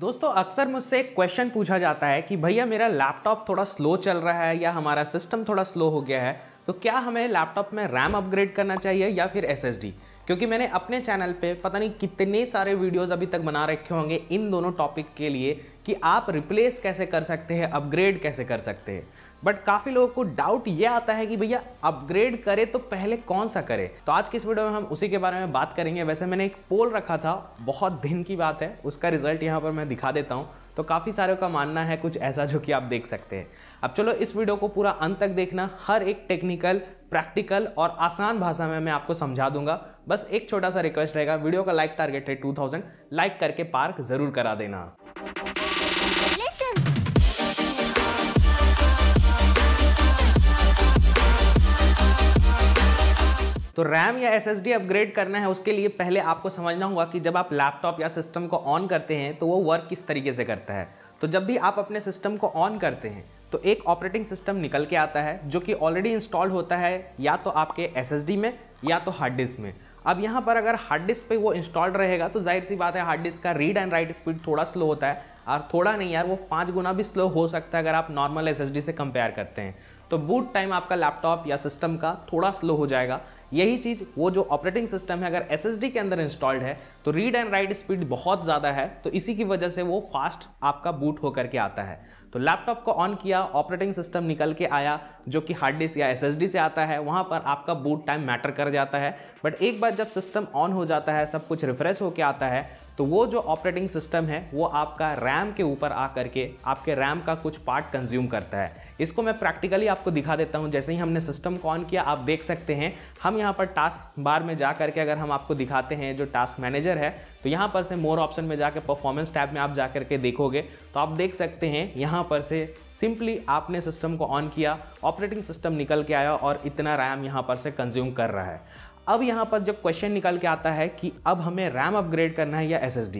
दोस्तों अक्सर मुझसे एक क्वेश्चन पूछा जाता है कि भैया मेरा लैपटॉप थोड़ा स्लो चल रहा है या हमारा सिस्टम थोड़ा स्लो हो गया है तो क्या हमें लैपटॉप में रैम अपग्रेड करना चाहिए या फिर एस क्योंकि मैंने अपने चैनल पे पता नहीं कितने सारे वीडियोस अभी तक बना रखे होंगे इन दोनों टॉपिक के लिए कि आप रिप्लेस कैसे कर सकते हैं अपग्रेड कैसे कर सकते हैं बट काफ़ी लोगों को डाउट ये आता है कि भैया अपग्रेड करे तो पहले कौन सा करे तो आज की इस वीडियो में हम उसी के बारे में बात करेंगे वैसे मैंने एक पोल रखा था बहुत दिन की बात है उसका रिजल्ट यहाँ पर मैं दिखा देता हूँ तो काफ़ी सारे का मानना है कुछ ऐसा जो कि आप देख सकते हैं अब चलो इस वीडियो को पूरा अंत तक देखना हर एक टेक्निकल प्रैक्टिकल और आसान भाषा में मैं आपको समझा दूंगा बस एक छोटा सा रिक्वेस्ट रहेगा वीडियो का लाइक टारगेट है 2000 लाइक करके पार्क ज़रूर करा देना तो रैम या एस अपग्रेड करना है उसके लिए पहले आपको समझना होगा कि जब आप लैपटॉप या सिस्टम को ऑन करते हैं तो वो वर्क किस तरीके से करता है तो जब भी आप अपने सिस्टम को ऑन करते हैं तो एक ऑपरेटिंग सिस्टम निकल के आता है जो कि ऑलरेडी इंस्टॉल होता है या तो आपके एस में या तो हार्ड डिस्क में अब यहाँ पर अगर हार्ड डिस्क पे वो इंस्टॉल्ड रहेगा तो जाहिर सी बात है हार्ड डिस्क का रीड एंड राइट स्पीड थोड़ा स्लो होता है और थोड़ा नहीं यार वो पाँच गुना भी स्लो हो सकता है अगर आप नॉर्मल एस से कंपेयर करते हैं तो बूट टाइम आपका लैपटॉप या सिस्टम का थोड़ा स्लो हो जाएगा यही चीज़ वो जो ऑपरेटिंग सिस्टम है अगर एस के अंदर इंस्टॉल्ड है तो रीड एंड राइट स्पीड बहुत ज़्यादा है तो इसी की वजह से वो फास्ट आपका बूट होकर के आता है तो लैपटॉप को ऑन किया ऑपरेटिंग सिस्टम निकल के आया जो कि हार्ड डिस्क या एस से आता है वहाँ पर आपका बूट टाइम मैटर कर जाता है बट एक बार जब सिस्टम ऑन हो जाता है सब कुछ रिफ्रेश होकर आता है तो वो जो ऑपरेटिंग सिस्टम है वो आपका रैम के ऊपर आ करके आपके रैम का कुछ पार्ट कंज्यूम करता है इसको मैं प्रैक्टिकली आपको दिखा देता हूँ जैसे ही हमने सिस्टम को ऑन किया आप देख सकते हैं हम यहाँ पर टास्क बार में जा करके अगर हम आपको दिखाते हैं जो टास्क मैनेजर है तो यहाँ पर से मोर ऑप्शन में जाकर परफॉर्मेंस टैब में आप जा करके देखोगे तो आप देख सकते हैं यहाँ पर से सिंपली आपने सिस्टम को ऑन किया ऑपरेटिंग सिस्टम निकल के आया और इतना रैम यहाँ पर से कंज्यूम कर रहा है अब यहाँ पर जब क्वेश्चन निकल के आता है कि अब हमें रैम अपग्रेड करना है या एस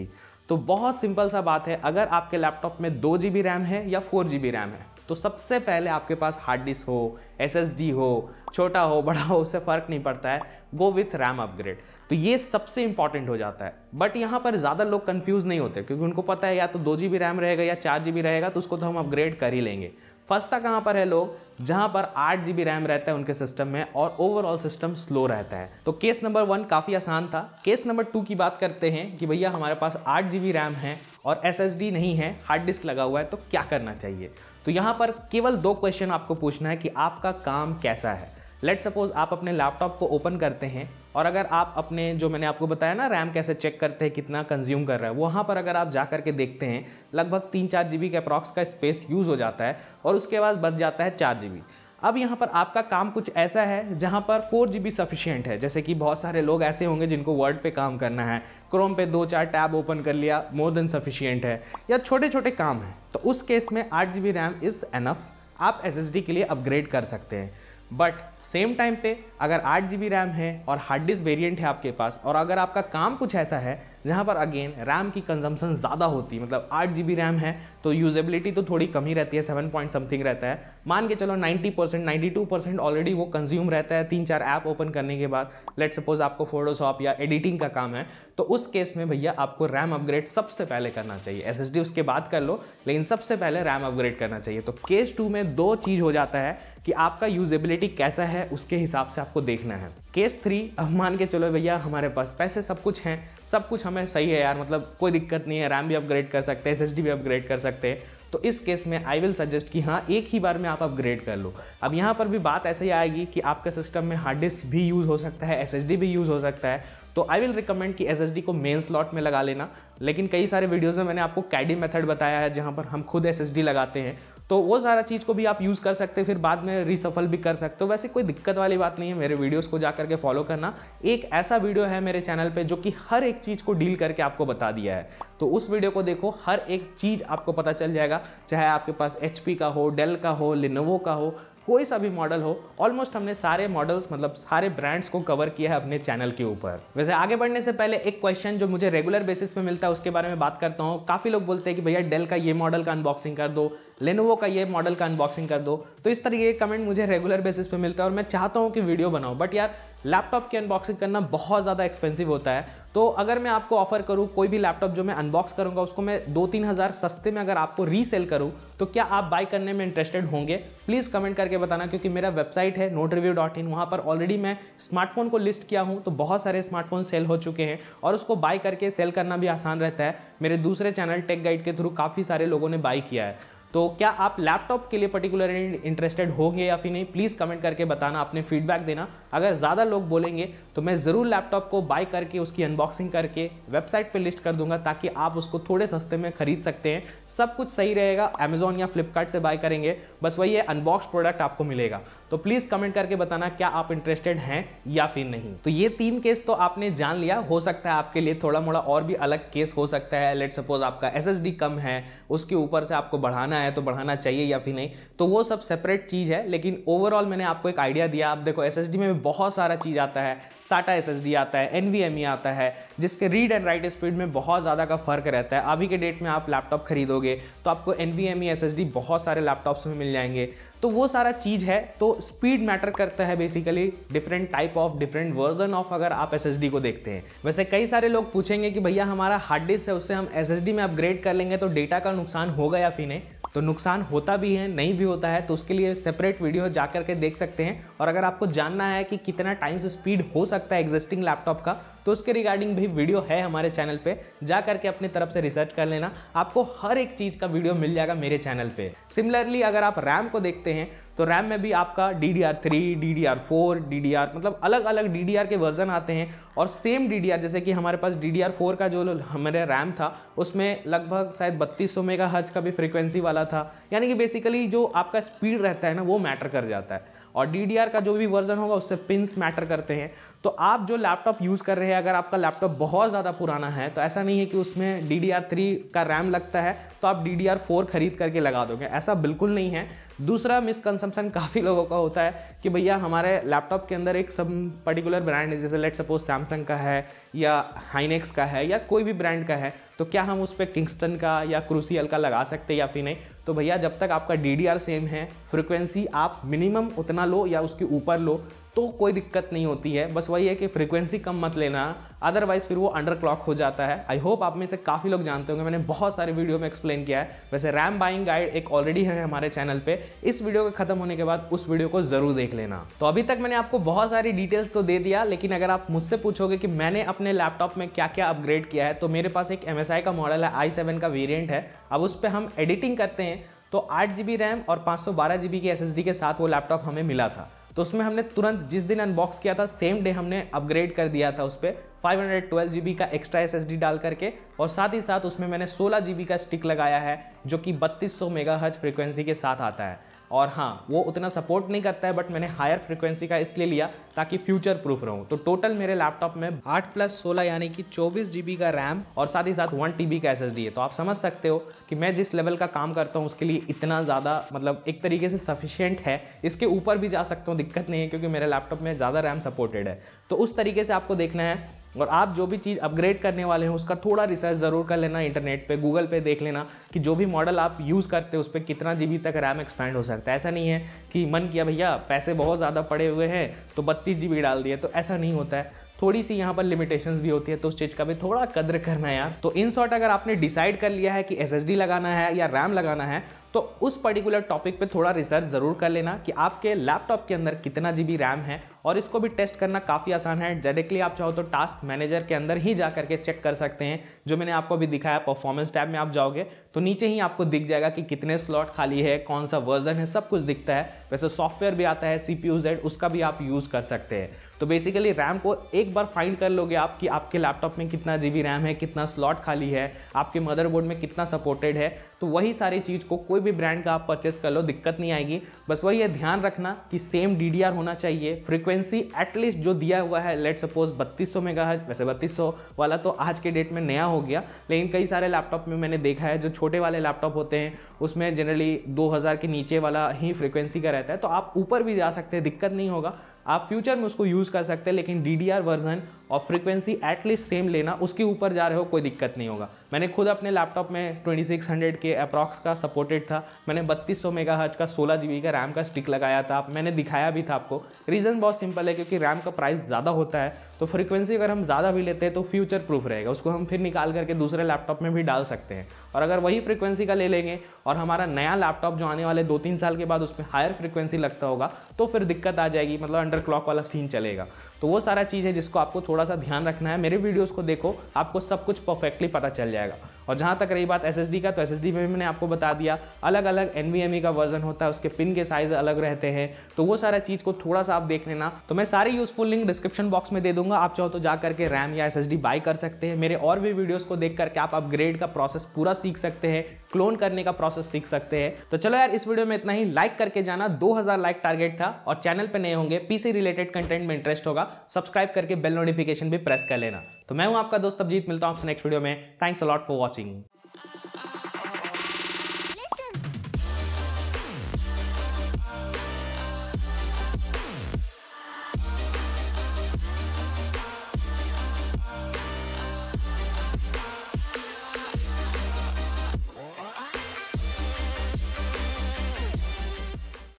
तो बहुत सिंपल सा बात है अगर आपके लैपटॉप में दो जी रैम है या फोर जी रैम है तो सबसे पहले आपके पास हार्ड डिस्क हो एस हो छोटा हो बड़ा हो उससे फ़र्क नहीं पड़ता है गो विथ रैम अपग्रेड तो ये सबसे इंपॉर्टेंट हो जाता है बट यहाँ पर ज़्यादा लोग कन्फ्यूज़ नहीं होते क्योंकि उनको पता है या तो दो जी रैम रहेगा या चार जी रहेगा तो उसको तो हम अपग्रेड कर ही लेंगे फंसता कहाँ पर है लोग जहाँ पर आठ जी रैम रहता है उनके सिस्टम में और ओवरऑल सिस्टम स्लो रहता है तो केस नंबर वन काफ़ी आसान था केस नंबर टू की बात करते हैं कि भैया हमारे पास आठ जी रैम है और एस नहीं है हार्ड डिस्क लगा हुआ है तो क्या करना चाहिए तो यहाँ पर केवल दो क्वेश्चन आपको पूछना है कि आपका काम कैसा है लेट सपोज़ आप अपने लैपटॉप को ओपन करते हैं और अगर आप अपने जो मैंने आपको बताया ना रैम कैसे चेक करते हैं कितना कंज्यूम कर रहा है वहाँ पर अगर आप जा कर के देखते हैं लगभग तीन चार जी बी के अप्रॉक्स का स्पेस यूज़ हो जाता है और उसके बाद बच जाता है चार जी बी अब यहाँ पर आपका काम कुछ ऐसा है जहाँ पर फोर जी बी सफिशियंट है जैसे कि बहुत सारे लोग ऐसे होंगे जिनको वर्ड पे काम करना है क्रोम पे दो चार टैब ओपन कर लिया मोर देन सफिशियंट है या छोटे छोटे काम हैं तो उस केस में आठ G B RAM is enough आप एस एस डी के लिए अपग्रेड कर सकते हैं बट सेम टाइम पे अगर आठ जी रैम है और हार्ड डिस्क वेरिएंट है आपके पास और अगर आपका काम कुछ ऐसा है जहाँ पर अगेन रैम की कंजम्पन ज़्यादा होती है मतलब आठ जी रैम है तो यूजेबिलिटी तो थोड़ी कम ही रहती है सेवन पॉइंट समथिंग रहता है मान के चलो ninety percent ninety two percent already वो कंज्यूम रहता है तीन चार ऐप ओपन करने के बाद लेट सपोज आपको फोटोशॉप या एडिटिंग का काम है तो उस केस में भैया आपको रैम अपग्रेड सबसे पहले करना चाहिए एस उसके बाद कर लो लेकिन सबसे पहले रैम अपग्रेड करना चाहिए तो केस टू में दो चीज़ हो जाता है कि आपका यूजेबिलिटी कैसा है उसके हिसाब से आपको देखना है केस थ्री अब मान के चलो भैया हमारे पास पैसे सब कुछ हैं सब कुछ हमें सही है यार मतलब कोई दिक्कत नहीं है रैम भी अपग्रेड कर सकते हैं एस भी अपग्रेड कर सकते हैं तो इस केस में आई विल सजेस्ट कि हाँ एक ही बार में आप अपग्रेड कर लो अब यहाँ पर भी बात ऐसे ही आएगी कि आपके सिस्टम में हार्ड डिस्क भी यूज़ हो सकता है एस भी यूज़ हो सकता है तो आई विल रिकमेंड कि एस को मेन स्लॉट में लगा लेना लेकिन कई सारे वीडियोज़ में मैंने आपको कैडी मेथड बताया है जहाँ पर हम खुद एस लगाते हैं तो वो सारा चीज़ को भी आप यूज़ कर सकते फिर बाद में रिसफल भी कर सकते हो वैसे कोई दिक्कत वाली बात नहीं है मेरे वीडियोस को जा करके फॉलो करना एक ऐसा वीडियो है मेरे चैनल पे जो कि हर एक चीज़ को डील करके आपको बता दिया है तो उस वीडियो को देखो हर एक चीज़ आपको पता चल जाएगा चाहे आपके पास एच का हो डेल का हो लिनोवो का हो कोई सा भी मॉडल हो ऑलमोस्ट हमने सारे मॉडल्स मतलब सारे ब्रांड्स को कवर किया है अपने चैनल के ऊपर वैसे आगे बढ़ने से पहले एक क्वेश्चन जो मुझे रेगुलर बेसिस पे मिलता है उसके बारे में बात करता हूँ काफ़ी लोग बोलते हैं कि भैया डेल का ये मॉडल का अनबॉक्सिंग कर दो लेनोवो का ये मॉडल का अनबॉक्सिंग कर दो तो इस तरह के कमेंट मुझे रेगुलर बेसिस पे मिलता है और मैं चाहता हूँ कि वीडियो बनाऊँ बट यार लैपटॉप की अनबॉक्सिंग करना बहुत ज़्यादा एक्सपेंसिव होता है तो अगर मैं आपको ऑफर करूँ कोई भी लैपटॉप जो मैं अनबॉक्स करूँगा उसको मैं दो तीन हज़ार सस्ते में अगर आपको रीसेल करूँ तो क्या आप बाय करने में इंटरेस्टेड होंगे प्लीज़ कमेंट करके बताना क्योंकि मेरा वेबसाइट है नोट रिव्यू डॉट इन वहाँ पर ऑलरेडी मैं स्मार्टफोन को लिस्ट किया हूँ तो बहुत सारे स्मार्टफोन सेल हो चुके हैं और उसको बाय करके सेल करना भी आसान रहता है मेरे दूसरे चैनल टेक गाइड के थ्रू काफ़ी सारे लोगों ने बाय किया है तो क्या आप लैपटॉप के लिए पर्टिकुलरली इंटरेस्टेड होंगे या फिर नहीं प्लीज़ कमेंट करके बताना अपने फीडबैक देना अगर ज़्यादा लोग बोलेंगे तो मैं ज़रूर लैपटॉप को बाय करके उसकी अनबॉक्सिंग करके वेबसाइट पे लिस्ट कर दूंगा ताकि आप उसको थोड़े सस्ते में खरीद सकते हैं सब कुछ सही रहेगा अमेजोन या फ्लिपकार्ट से बाय करेंगे बस वही है अनबॉक्स प्रोडक्ट आपको मिलेगा तो प्लीज़ कमेंट करके बताना क्या आप इंटरेस्टेड हैं या फिर नहीं तो ये तीन केस तो आपने जान लिया हो सकता है आपके लिए थोड़ा मोड़ा और भी अलग केस हो सकता है लेट सपोज आपका एस कम है उसके ऊपर से आपको बढ़ाना है तो बढ़ाना चाहिए या फिर नहीं तो वो सब सेपरेट चीज़ है लेकिन ओवरऑल मैंने आपको एक आइडिया दिया आप देखो एस में भी बहुत सारा चीज़ आता है साटा एस आता है एन आता है जिसके रीड एंड राइट स्पीड में बहुत ज़्यादा का फ़र्क रहता है अभी के डेट में आप लैपटॉप खरीदोगे तो आपको एन वी बहुत सारे लैपटॉप्स में मिल जाएंगे तो वो सारा चीज़ है तो स्पीड मैटर करता है basically different type of different version of अगर आप एस को देखते हैं वैसे कई सारे लोग पूछेंगे कि भैया हमारा हार्ड डिस्क है उससे हम एस में अपग्रेड कर लेंगे तो डेटा का नुकसान होगा या फिर नहीं तो नुकसान होता भी है नहीं भी होता है तो उसके लिए सेपरेट वीडियो जा करके देख सकते हैं और अगर आपको जानना है कि कितना टाइम से स्पीड हो सकता है एग्जिस्टिंग लैपटॉप का तो उसके रिगार्डिंग भी वीडियो है हमारे चैनल पे जा करके अपनी तरफ से रिसर्च कर लेना आपको हर एक चीज़ का वीडियो मिल जाएगा मेरे चैनल पे सिमिलरली अगर आप रैम को देखते हैं तो रैम में भी आपका D D R three D D R four D D R मतलब अलग अलग डी डी आर के वर्जन आते हैं और सेम डी डी आर जैसे कि हमारे पास डी डी आर फोर का जो हमारे रैम था उसमें लगभग शायद बत्तीस सौ मेगा हर्ज का भी फ्रिक्वेंसी वाला था यानी कि बेसिकली जो आपका स्पीड रहता है ना वो मैटर कर जाता है और डी डी आर का जो भी वर्जन होगा उससे पिंस मैटर करते हैं तो आप जो लैपटॉप यूज़ कर रहे हैं अगर आपका लैपटॉप बहुत ज़्यादा पुराना है तो ऐसा नहीं है कि उसमें डी डी का रैम लगता है तो आप डी डी खरीद करके लगा दोगे ऐसा बिल्कुल नहीं है दूसरा मिसकनसम्पन काफ़ी लोगों का होता है कि भैया हमारे लैपटॉप के अंदर एक सब पर्टिकुलर ब्रांड है जैसे लेट सपोज सैमसंग का है या हाइनेक्स का है या कोई भी ब्रांड का है तो क्या हम उस पर किंगस्टन का या क्रूसियल का लगा सकते हैं या फिर नहीं तो भैया जब तक आपका डी सेम है फ्रिक्वेंसी आप मिनिमम उतना लो या उसके ऊपर लो तो कोई दिक्कत नहीं होती है बस वही है कि फ्रीक्वेंसी कम मत लेना अदरवाइज़ फिर वो अंडर क्लॉक हो जाता है आई होप आप में से काफ़ी लोग जानते होंगे मैंने बहुत सारे वीडियो में एक्सप्लेन किया है वैसे रैम बाइंग गाइड एक ऑलरेडी है हमारे चैनल पे इस वीडियो के खत्म होने के बाद उस वीडियो को ज़रूर देख लेना तो अभी तक मैंने आपको बहुत सारी डिटेल्स तो दे दिया लेकिन अगर आप मुझसे पूछोगे कि मैंने अपने लैपटॉप में क्या क्या अपग्रेड किया है तो मेरे पास एक एम का मॉडल है आई का वेरियंट है अब उस पर हम एडिटिंग करते हैं तो आठ जी रैम और पाँच सौ बारह जी की एस के साथ वो लैपटॉप हमें मिला था तो उसमें हमने तुरंत जिस दिन अनबॉक्स किया था सेम डे हमने अपग्रेड कर दिया था उस पर फाइव हंड्रेड ट्वेल्व का एक्स्ट्रा एस एस डी डाल करके और साथ ही साथ उसमें मैंने सोलह का स्टिक लगाया है जो कि बत्तीस सौ मेगा हज फ्रिक्वेंसी के साथ आता है और हाँ वो उतना सपोर्ट नहीं करता है बट मैंने हायर फ्रिक्वेंसी का इसलिए लिया ताकि फ्यूचर प्रूफ रहूँ तो टोटल मेरे लैपटॉप में आठ प्लस सोलह यानी कि चौबीस जी का रैम और साथ ही साथ वन टी का एस है तो आप समझ सकते हो कि मैं जिस लेवल का काम करता हूँ उसके लिए इतना ज़्यादा मतलब एक तरीके से सफिशियंट है इसके ऊपर भी जा सकता हूँ दिक्कत नहीं है क्योंकि मेरे लैपटॉप में ज़्यादा रैम सपोर्टेड है तो उस तरीके से आपको देखना है और आप जो भी चीज़ अपग्रेड करने वाले हैं उसका थोड़ा रिसर्च ज़रूर कर लेना इंटरनेट पे गूगल पे देख लेना कि जो भी मॉडल आप यूज़ करते हैं उस पर कितना जी तक रैम एक्सपैंड हो सकता है ऐसा नहीं है कि मन किया भैया पैसे बहुत ज़्यादा पड़े हुए हैं तो बत्तीस जी डाल दिए तो ऐसा नहीं होता है थोड़ी सी यहाँ पर लिमिटेशंस भी होती है तो उस चीज़ का भी थोड़ा कदर करना है यार तो इन शॉर्ट अगर आपने डिसाइड कर लिया है कि एस लगाना है या रैम लगाना है तो उस पर्टिकुलर टॉपिक पे थोड़ा रिसर्च ज़रूर कर लेना कि आपके लैपटॉप के अंदर कितना जी रैम है और इसको भी टेस्ट करना काफ़ी आसान है डायरेक्टली आप चाहो तो टास्क मैनेजर के अंदर ही जा करके चेक कर सकते हैं जो मैंने आपको अभी दिखाया परफॉर्मेंस टैब में आप जाओगे तो नीचे ही आपको दिख जाएगा कि कितने स्लॉट खाली है कौन सा वर्जन है सब कुछ दिखता है वैसे सॉफ्टवेयर भी आता है सी पी उसका भी आप यूज़ कर सकते हैं तो बेसिकली रैम को एक बार फाइंड कर लोगे आप कि आपके लैपटॉप में कितना जी रैम है कितना स्लॉट खाली है आपके मदरबोर्ड में कितना सपोर्टेड है तो वही सारी चीज़ को कोई भी ब्रांड का आप परचेस कर लो दिक्कत नहीं आएगी बस वही है ध्यान रखना कि सेम डी होना चाहिए फ्रिक्वेंसी एटलीस्ट जो दिया हुआ है लेट सपोज बत्तीस सौ वैसे बत्तीस सौ वाला तो आज के डेट में नया हो गया लेकिन कई सारे लैपटॉप में मैंने देखा है जो छोटे वाले लैपटॉप होते हैं उसमें जनरली दो के नीचे वाला ही फ्रिक्वेंसी का रहता है तो आप ऊपर भी जा सकते हैं दिक्कत नहीं होगा आप फ्यूचर में उसको यूज़ कर सकते हैं लेकिन डी वर्जन और फ्रीक्वेंसी एटलीस्ट सेम लेना उसके ऊपर जा रहे हो कोई दिक्कत नहीं होगा मैंने खुद अपने लैपटॉप में 2600 के अप्रॉक्स का सपोर्टेड था मैंने 3200 सौ मेगा मेगाहर्ज का सोलह जी का रैम का स्टिक लगाया था मैंने दिखाया भी था आपको रीज़न बहुत सिंपल है क्योंकि रैम का प्राइस ज़्यादा होता है तो फ्रीक्वेंसी अगर हम ज़्यादा भी लेते हैं तो फ्यूचर प्रूफ रहेगा उसको हम फिर निकाल करके दूसरे लैपटॉप में भी डाल सकते हैं और अगर वही फ्रीक्वेंसी का ले लेंगे और हमारा नया लैपटॉप जो आने वाले दो तीन साल के बाद उसमें हायर फ्रीक्वेंसी लगता होगा तो फिर दिक्कत आ जाएगी मतलब अंडर क्लॉक वाला सीन चलेगा तो वो सारा चीज़ है जिसको आपको थोड़ा सा ध्यान रखना है मेरे वीडियोज़ को देखो आपको सब कुछ परफेक्टली पता चल जाएगा और जहाँ तक रही बात एस का तो एस में भी मैंने आपको बता दिया अलग अलग एन का वर्जन होता है उसके पिन के साइज अलग रहते हैं तो वो सारा चीज़ को थोड़ा सा आप देख लेना तो मैं सारी यूजफुल लिंक डिस्क्रिप्शन बॉक्स में दे दूंगा आप चाहो तो जा करके रैम या एस बाई कर सकते हैं मेरे और भी वीडियोज़ को देख करके आप अपग्रेड का प्रोसेस पूरा सीख सकते हैं क्लोन करने का प्रोसेस सीख सकते हैं तो चलो यार इस वीडियो में इतना ही लाइक करके जाना 2000 लाइक टारगेट था और चैनल पे नए होंगे पीसी रिलेटेड कंटेंट में इंटरेस्ट होगा सब्सक्राइब करके बेल नोटिफिकेशन भी प्रेस कर लेना तो मैं हूं आपका दोस्त अभिजीत मिलता हूं आपसे नेक्स्ट वीडियो में थैंक्स अलॉट फॉर वॉचिंग